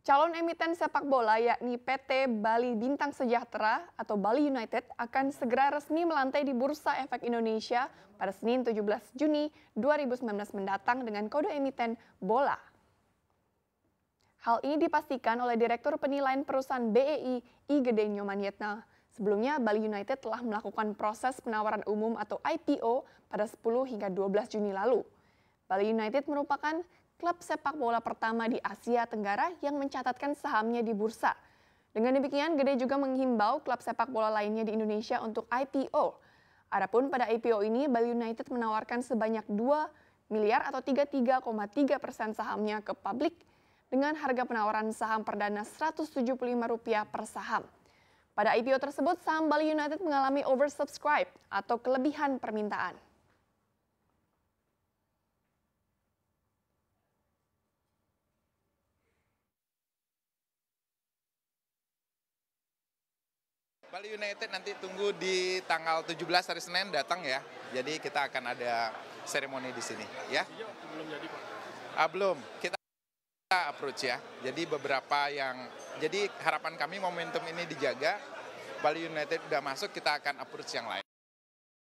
Calon emiten sepak bola yakni PT Bali Bintang Sejahtera atau Bali United akan segera resmi melantai di Bursa Efek Indonesia pada Senin 17 Juni 2019 mendatang dengan kode emiten BOLA. Hal ini dipastikan oleh Direktur Penilaian Perusahaan BEI I Gede Nyoman Yetna. Sebelumnya, Bali United telah melakukan proses penawaran umum atau IPO pada 10 hingga 12 Juni lalu. Bali United merupakan klub sepak bola pertama di Asia Tenggara yang mencatatkan sahamnya di bursa. Dengan demikian, Gede juga menghimbau klub sepak bola lainnya di Indonesia untuk IPO. Adapun pada IPO ini, Bali United menawarkan sebanyak 2 miliar atau 33,3 persen sahamnya ke publik dengan harga penawaran saham perdana Rp175 per saham. Pada IPO tersebut, saham Bali United mengalami oversubscribe atau kelebihan permintaan. Bali United nanti tunggu di tanggal 17 hari Senin datang ya. Jadi kita akan ada seremoni di sini ya. Iya, belum jadi Pak. Ah, belum. Kita approach ya. Jadi beberapa yang jadi harapan kami momentum ini dijaga. Bali United sudah masuk, kita akan approach yang lain.